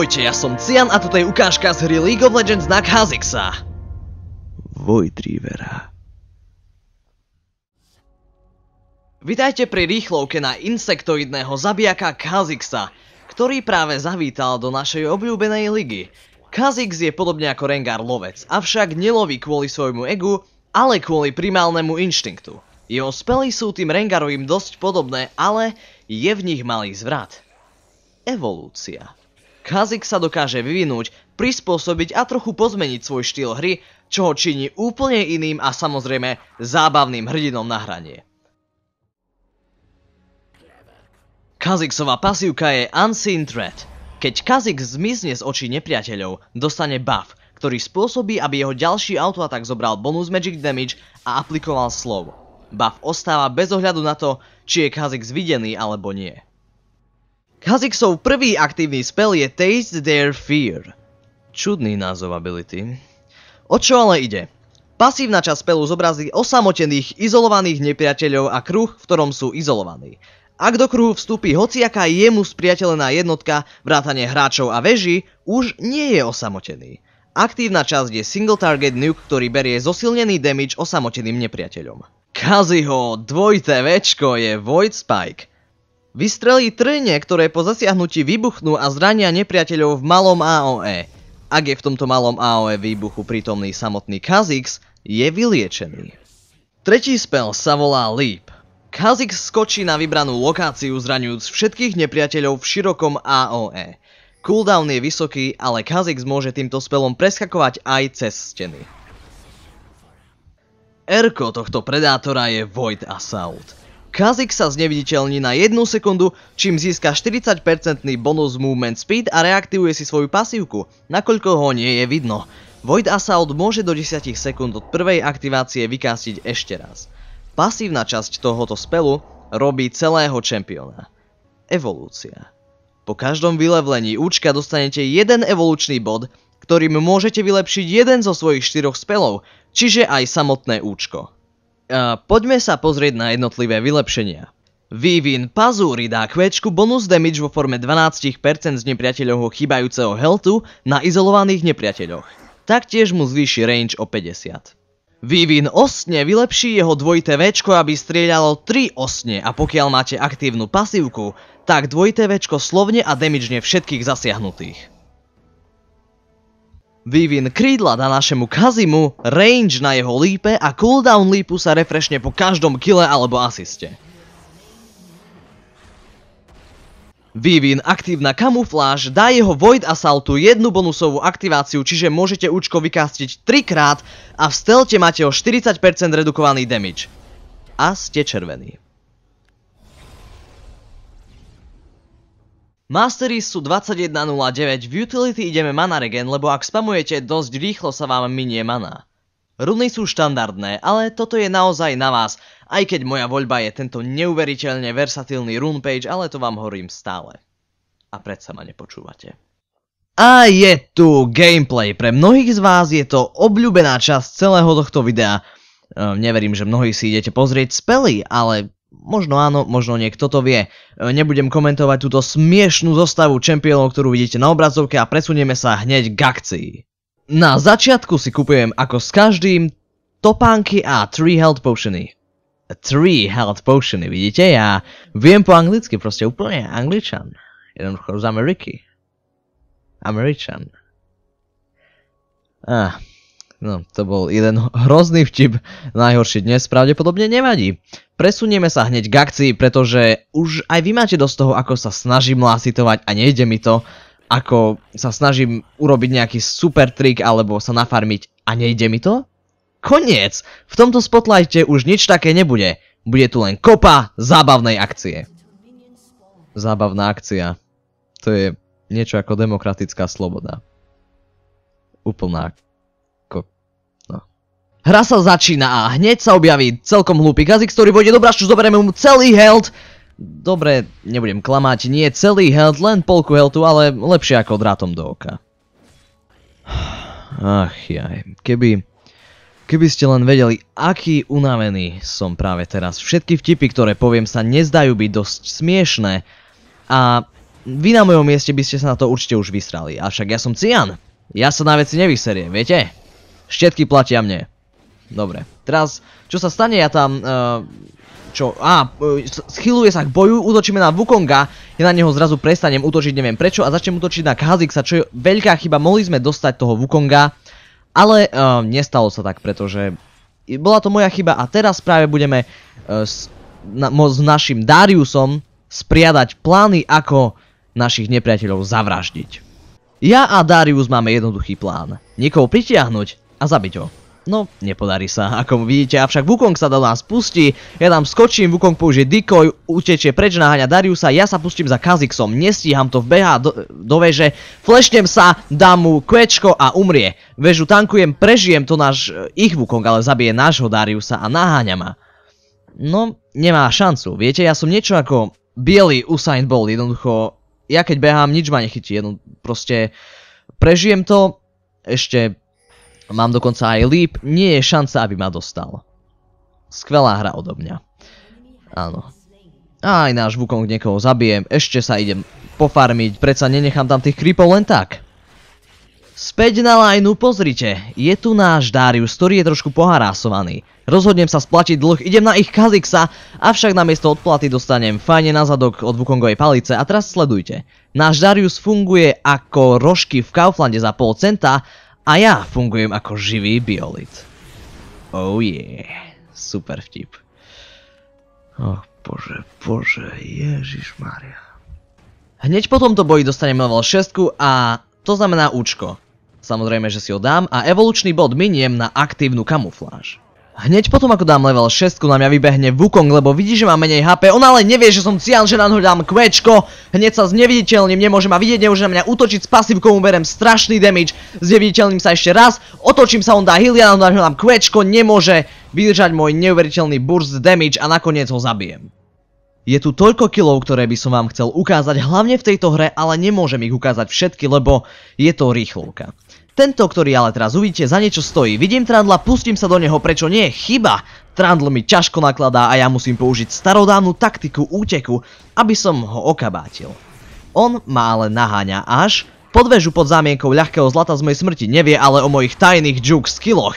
Ahojte, ja som Cian a toto je ukážka z hry League of Legends na Kha'Zix'a. a Vitajte pri rýchlovke na insektoidného zabijaka Kha'Zixa, ktorý práve zavítal do našej obľúbenej ligy. Kha'Zix je podobne ako Rengar lovec, avšak neloví kvôli svojmu egu, ale kvôli primálnemu inštinktu. Jeho spely sú tým Rengarovým dosť podobné, ale je v nich malý zvrat. Evolúcia. Kazik sa dokáže vyvinúť, prispôsobiť a trochu pozmeniť svoj štýl hry, čo ho činí úplne iným a samozrejme zábavným hrdinom na hranie. Kaziksová pasívka je Unseen Threat. Keď Kazik zmizne z očí nepriateľov, dostane buff, ktorý spôsobí, aby jeho ďalší autoatak zobral bonus magic damage a aplikoval slov. Buff ostáva bez ohľadu na to, či je Kazik zvidený alebo nie. Kha'Zixov prvý aktívny spel je Taste Their Fear. Čudný názov ability. O čo ale ide? Pasívna časť spelu zobrazí osamotených, izolovaných nepriateľov a kruh, v ktorom sú izolovaní. Ak do kruhu vstúpi hociaká jemu spriateľená jednotka, vrátane hráčov a veži, už nie je osamotený. Aktívna časť je single target nuke, ktorý berie zosilnený damage osamoteným nepriateľom. Kaziho dvojité večko je Void Spike. Vystrelí trne, ktoré po zasiahnutí vybuchnú a zrania nepriateľov v malom AOE. Ak je v tomto malom AOE výbuchu prítomný samotný Kazix, je vyliečený. Tretí spel sa volá Leap. Kazix skočí na vybranú lokáciu zraňujúc všetkých nepriateľov v širokom AOE. Cooldown je vysoký, ale Kazix môže týmto spelom preskakovať aj cez steny. Erko tohto predátora je Void Assault. Kazik sa zneviditeľní na 1 sekundu, čím získa 40% bonus movement speed a reaktivuje si svoju pasívku, nakoľko ho nie je vidno. Void Assault môže do 10 sekúnd od prvej aktivácie vykásiť ešte raz. Pasívna časť tohoto spelu robí celého čempiona. Evolúcia. Po každom vylevlení účka dostanete jeden evolučný bod, ktorým môžete vylepšiť jeden zo svojich štyroch spelov, čiže aj samotné účko poďme sa pozrieť na jednotlivé vylepšenia. Vývin pazúry dá kvečku bonus damage vo forme 12% z nepriateľovho chýbajúceho healthu na izolovaných nepriateľoch. Taktiež mu zvýši range o 50. Vývin osne vylepší jeho dvojité večko, aby strieľalo 3 osne a pokiaľ máte aktívnu pasívku, tak dvojité večko slovne a damagene všetkých zasiahnutých. Vývin krídla na našemu Kazimu, range na jeho lípe a cooldown lípu sa refreshne po každom kile alebo asiste. Vývin aktívna kamufláž dá jeho Void Assaultu jednu bonusovú aktiváciu, čiže môžete účko vykastiť 3 krát a v stelte máte o 40% redukovaný damage. A ste červení. Mastery sú 21.09, v utility ideme mana regen, lebo ak spamujete, dosť rýchlo sa vám minie mana. Runy sú štandardné, ale toto je naozaj na vás, aj keď moja voľba je tento neuveriteľne versatilný runpage, ale to vám horím stále. A predsa ma nepočúvate. A je tu gameplay. Pre mnohých z vás je to obľúbená časť celého tohto videa. Ehm, neverím, že mnohí si idete pozrieť spely, ale Možno áno, možno niekto to vie. E, nebudem komentovať túto smiešnú zostavu čempiónov, ktorú vidíte na obrazovke a presunieme sa hneď k akcii. Na začiatku si kupujem ako s každým topánky a 3 health potiony. 3 health potiony, vidíte? Ja viem po anglicky, proste úplne angličan. Jednoducho z Ameriky. Američan. Ah, no, to bol jeden hrozný vtip. Najhorší dnes pravdepodobne nevadí. Presunieme sa hneď k akcii, pretože už aj vy máte dosť toho, ako sa snažím lasitovať a nejde mi to, ako sa snažím urobiť nejaký super trik alebo sa nafarmiť a nejde mi to. Koniec! V tomto spotlighte už nič také nebude. Bude tu len kopa zábavnej akcie. Zábavná akcia. To je niečo ako demokratická sloboda. Úplná Hra sa začína a hneď sa objaví celkom hlúpy Gazik, ktorý pôjde do brašču, zoberieme mu celý held. Dobre, nebudem klamať, nie celý held, len polku heldu, ale lepšie ako drátom do oka. Ach jaj, keby... Keby ste len vedeli, aký unavený som práve teraz. Všetky vtipy, ktoré poviem sa nezdajú byť dosť smiešné a vy na mojom mieste by ste sa na to určite už vysrali. Avšak ja som Cian. Ja sa na veci nevyseriem, viete? Všetky platia mne. Dobre. Teraz, čo sa stane, ja tam... Eh, čo, á, eh, schyluje sa k boju, útočíme na Wukonga, ja na neho zrazu prestanem útočiť, neviem prečo, a začnem útočiť na Kha'Zixa, čo je veľká chyba, mohli sme dostať toho Wukonga, ale eh, nestalo sa tak, pretože bola to moja chyba a teraz práve budeme s, s našim Dariusom spriadať plány, ako našich nepriateľov zavraždiť. Ja a Darius máme jednoduchý plán. Niekoho pritiahnuť a zabiť ho. No, nepodarí sa, ako vidíte, avšak Wukong sa do nás pustí, ja tam skočím, Wukong použije decoy, utečie preč, naháňa Dariusa, ja sa pustím za Kazixom, nestíham to, v do, do veže, flešnem sa, dám mu kvečko a umrie. Vežu tankujem, prežijem to náš eh, ich Wukong, ale zabije nášho Dariusa a naháňa ma. No, nemá šancu, viete, ja som niečo ako biely Usain Bolt, jednoducho, ja keď behám, nič ma nechytí, jednoducho, proste prežijem to, ešte Mám dokonca aj líp, nie je šanca, aby ma dostal. Skvelá hra odo mňa. Áno. aj náš Wukong niekoho zabijem, ešte sa idem pofarmiť, predsa nenechám tam tých creepov len tak. Späť na lineu, pozrite, je tu náš Darius, ktorý je trošku poharásovaný. Rozhodnem sa splatiť dlh, idem na ich Kazixa, avšak namiesto odplaty dostanem fajne na zadok od Wukongovej palice a teraz sledujte. Náš Darius funguje ako rožky v Kauflande za pol centa, a ja fungujem ako živý biolit. Oh yeah. Super vtip. Oh bože, bože, Ježiš Maria. Hneď po tomto boji dostanem level 6 a to znamená účko. Samozrejme, že si ho dám a evolučný bod miniem na aktívnu kamufláž. Hneď potom ako dám level 6 na mňa vybehne Wukong, lebo vidí, že mám menej HP, on ale nevie, že som Cian, že na ňo dám kvečko, hneď sa zneviditeľním, nemôže ma vidieť, nemôže na mňa útočiť, s pasívkou berem strašný damage, zneviditeľním sa ešte raz, otočím sa, on dá heal, ja na ňo dám kvečko, nemôže vydržať môj neuveriteľný burst damage a nakoniec ho zabijem. Je tu toľko kilov, ktoré by som vám chcel ukázať, hlavne v tejto hre, ale nemôžem ich ukázať všetky, lebo je to rýchlovka. Tento, ktorý ale teraz uvidíte, za niečo stojí. Vidím Trandla, pustím sa do neho, prečo nie? Chyba! Trandl mi ťažko nakladá a ja musím použiť starodávnu taktiku úteku, aby som ho okabátil. On ma ale naháňa až... Podvežu pod zámienkou ľahkého zlata z mojej smrti nevie ale o mojich tajných juke skilloch.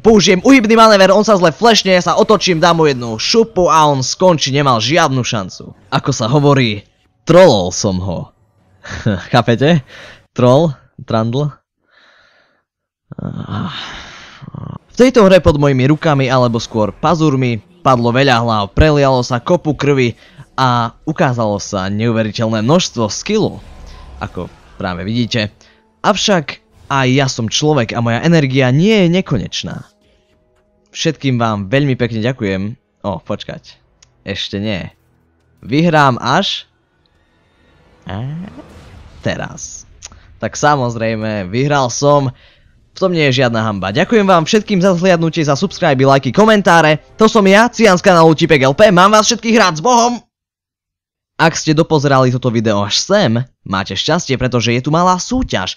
Použijem uhybný manéver, on sa zle flešne, ja sa otočím, dám mu jednu šupu a on skončí, nemal žiadnu šancu. Ako sa hovorí, trolol som ho. Chápete? Troll? Trandl? Ah, v tejto hre pod mojimi rukami, alebo skôr pazurmi, padlo veľa hlav, prelialo sa kopu krvi a ukázalo sa neuveriteľné množstvo skillu, ako práve vidíte. Avšak aj ja som človek a moja energia nie je nekonečná. Všetkým vám veľmi pekne ďakujem. O, počkať. Ešte nie. Vyhrám až... Teraz. Tak samozrejme, vyhral som v tom nie je žiadna hamba. Ďakujem vám všetkým za zhliadnutie, za subscribe, lajky, komentáre. To som ja, Cian z kanálu Čipek LP, mám vás všetkých rád s Bohom! Ak ste dopozerali toto video až sem, máte šťastie, pretože je tu malá súťaž.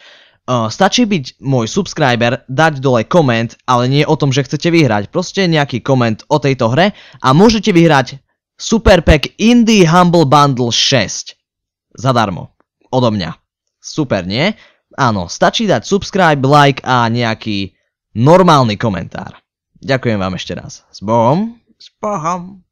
stačí byť môj subscriber, dať dole koment, ale nie o tom, že chcete vyhrať. Proste nejaký koment o tejto hre a môžete vyhrať Super Pack Indie Humble Bundle 6. Zadarmo. Odo mňa. Super, nie? Áno, stačí dať subscribe, like a nejaký normálny komentár. Ďakujem vám ešte raz. S Bohom. S Bohom.